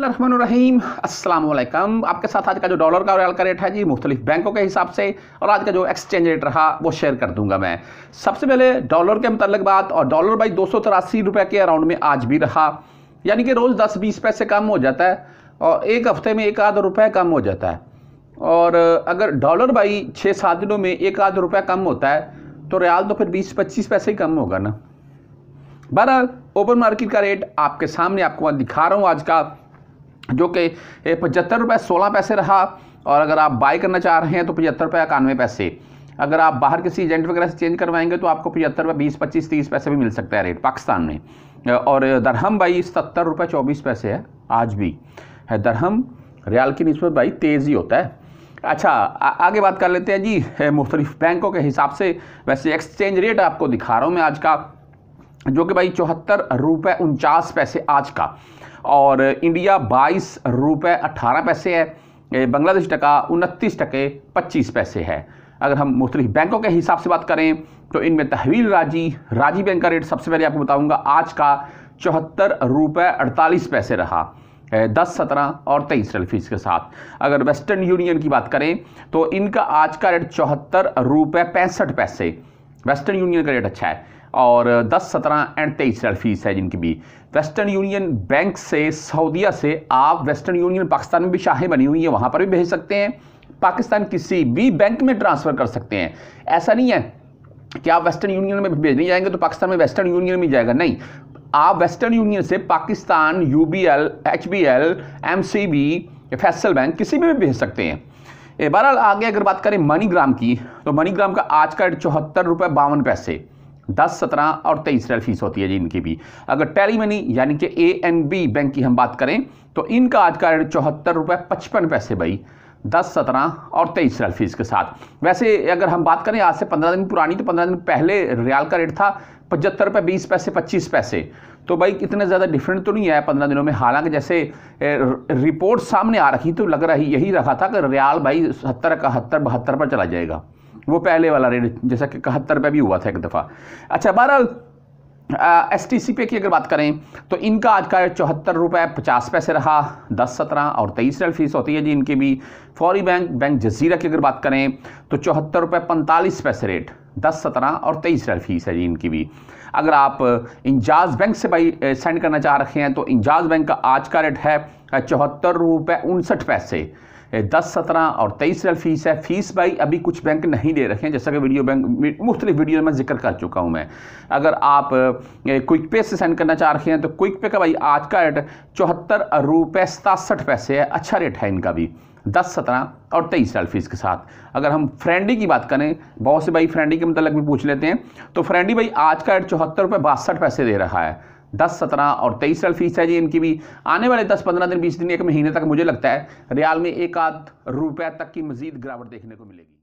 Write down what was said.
बिस्मिल्लाम अस्सलाम आपके साथ आज का जो डॉलर का और रियल का रेट है जी मुख्तलिफ बैंकों के हिसाब से और आज का जो एक्सचेंज रेट रहा वो शेयर कर दूंगा मैं सबसे पहले डॉलर के मतलब बात और डॉलर भाई दो सौ तिरासी रुपये के अराउंड में आज भी रहा यानी कि रोज़ दस बीस पैसे कम हो जाता है और एक हफ्ते में एक आध रुपये कम हो जाता है और अगर डॉलर भाई छः सात दिनों में एक आध रुपये कम होता है तो रियाल तो फिर बीस पच्चीस पैसे ही कम होगा ना बहरहाल ओपन मार्केट का रेट आपके सामने आपको दिखा रहा हूँ आज का जो कि पचहत्तर रुपये सोलह पैसे रहा और अगर आप बाई करना चाह रहे हैं तो पचहत्तर रुपये इक्यानवे पैसे अगर आप बाहर किसी एजेंट वगैरह से चेंज करवाएंगे तो आपको पचहत्तर रुपये बीस पच्चीस तीस पैसे भी मिल सकता है रेट पाकिस्तान में और दरहम भाई सत्तर रुपये चौबीस पैसे है आज भी है दरहम रियाल की नस्बत भाई तेज़ ही होता है अच्छा आ, आगे बात कर लेते हैं जी मुख्तलिफ बैंकों के हिसाब से वैसे एक्सचेंज रेट आपको दिखा रहा हूँ मैं आज का जो कि भाई चौहत्तर रुपये उनचास पैसे आज का और इंडिया बाईस रुपये अट्ठारह पैसे है बांग्लादेश टका उनतीस टके पच्चीस पैसे है अगर हम मुख्तलिफ बैंकों के हिसाब से बात करें तो इनमें तहवील राजी राजी बैंक का रेट सबसे पहले आपको बताऊँगा आज का चौहत्तर रुपये अड़तालीस पैसे रहा दस सत्रह और तेईस रेल फीस के साथ अगर वेस्टर्न यूनियन की बात करें तो इनका आज का रेट चौहत्तर रुपये पैंसठ पैसे वेस्टर्न यूनियन का रेट अच्छा है और 10, 17 एंड 23 रियाल फीस है जिनकी भी वेस्टर्न यूनियन बैंक से सऊदीया से आप वेस्टर्न यूनियन पाकिस्तान में भी शाहें बनी हुई हैं वहाँ पर भी भेज सकते हैं पाकिस्तान किसी भी बैंक में ट्रांसफ़र कर सकते हैं ऐसा नहीं है कि आप वेस्टर्न यूनियन में भेजने जाएंगे तो पाकिस्तान में वेस्टर्न यूनियन में जाएगा नहीं आप वेस्टर्न यूनियन से Pakistan U B L H B L M C B Faisal bank किसी में भी भेज सकते हैं बहरहाल आगे अगर बात करें मनीग्राम की तो मनीग्राम का आज का रेट चौहत्तर रुपये बावन पैसे दस सत्रह और तेईस रेल फीस होती है जी इनकी भी अगर टैली मनी यानी कि ए एंड बी बैंक की हम बात करें तो इनका आज का रेट चौहत्तर रुपये पचपन पैसे भाई दस सत्रह और तेईस रियाल फीस के साथ वैसे अगर हम बात करें आज से पंद्रह दिन पुरानी तो पंद्रह दिन पहले रियाल का रेट था पचहत्तर रुपये बीस पैसे पच्चीस पैसे तो भाई इतने ज़्यादा डिफरेंट तो नहीं आया पंद्रह दिनों में हालांकि जैसे रिपोर्ट सामने आ रखी तो लग रही यही रखा था कि रियाल भाई सत्तर इकहत्तर बहत्तर पर चला जाएगा वो पहले वाला रेट जैसा कि इकहत्तर रुपये भी हुआ था एक दफ़ा अच्छा बहरहाल एस टी सी पे की अगर बात करें तो इनका आज का चौहत्तर रुपये पचास पैसे रहा दस सत्रह और तेईस रेल फीस होती है जी इनकी भी फौरी बैंक बैंक जजीरा की अगर बात करें तो चौहत्तर रुपये पैंतालीस पैसे रेट दस सत्रह और तेईस रेल फीस है जी इनकी भी अगर आप इंजाज बैंक से भाई सेंड करना चाह रखे हैं तो इंजाज बैंक का आज का रेट है चौहत्तर रुपये उनसठ पैसे दस सत्रह और तेईस रियल फीस है फीस भाई अभी कुछ बैंक नहीं दे रखे हैं जैसा कि वीडियो बैंक मुख्तलि वीडियो में जिक्र कर चुका हूं मैं अगर आप क्विक पे से सेंड करना चाह रहे हैं तो क्विक पे का भाई आज का रेट चौहत्तर रुपये सतासठ पैसे है अच्छा रेट है इनका भी दस सत्रह और तेईस साल फीस के साथ अगर हम फ्रेंडी की बात करें बहुत से भाई फ्रेंडी के मतलब भी पूछ लेते हैं तो फ्रेंडी भाई आज का रेट चौहत्तर रुपये बासठ पैसे दे रहा है दस सत्रह और तेईस फीस है जी इनकी भी आने वाले दस पंद्रह दिन बीस दिन एक महीने तक मुझे लगता है रियाल में एक आध रुपया तक की मजीद गिरावट देखने को मिलेगी